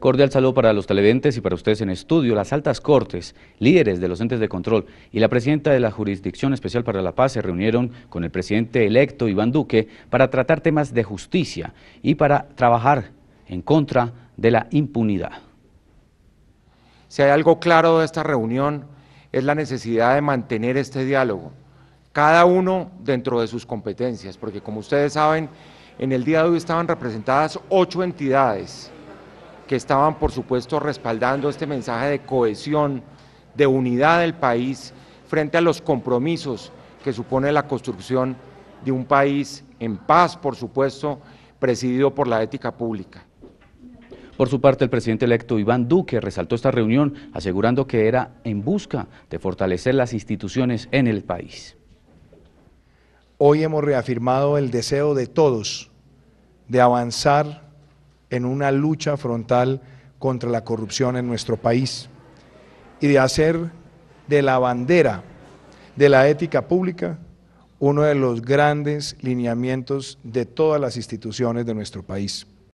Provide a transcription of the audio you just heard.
Cordial saludo para los televidentes y para ustedes en estudio. Las altas cortes, líderes de los entes de control y la presidenta de la Jurisdicción Especial para la Paz se reunieron con el presidente electo Iván Duque para tratar temas de justicia y para trabajar en contra de la impunidad. Si hay algo claro de esta reunión es la necesidad de mantener este diálogo, cada uno dentro de sus competencias, porque como ustedes saben, en el día de hoy estaban representadas ocho entidades que estaban por supuesto respaldando este mensaje de cohesión, de unidad del país frente a los compromisos que supone la construcción de un país en paz, por supuesto, presidido por la ética pública. Por su parte, el presidente electo Iván Duque resaltó esta reunión asegurando que era en busca de fortalecer las instituciones en el país. Hoy hemos reafirmado el deseo de todos de avanzar en una lucha frontal contra la corrupción en nuestro país y de hacer de la bandera de la ética pública uno de los grandes lineamientos de todas las instituciones de nuestro país.